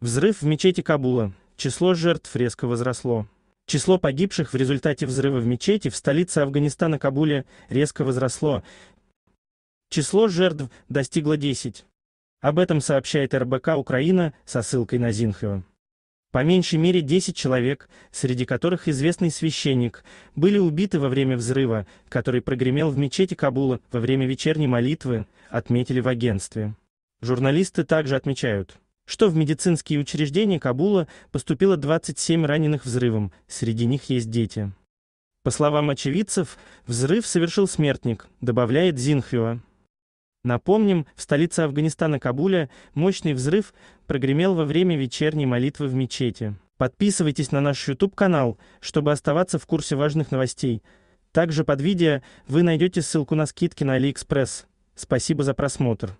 Взрыв в мечети Кабула. Число жертв резко возросло. Число погибших в результате взрыва в мечети в столице Афганистана Кабуле резко возросло. Число жертв достигло 10. Об этом сообщает РБК Украина со ссылкой на Зинхева. По меньшей мере 10 человек, среди которых известный священник, были убиты во время взрыва, который прогремел в мечети Кабула во время вечерней молитвы, отметили в агентстве. Журналисты также отмечают что в медицинские учреждения Кабула поступило 27 раненых взрывом, среди них есть дети. По словам очевидцев, взрыв совершил смертник, добавляет Зинхвева. Напомним, в столице Афганистана Кабуля мощный взрыв прогремел во время вечерней молитвы в мечети. Подписывайтесь на наш YouTube-канал, чтобы оставаться в курсе важных новостей. Также под видео вы найдете ссылку на скидки на AliExpress. Спасибо за просмотр.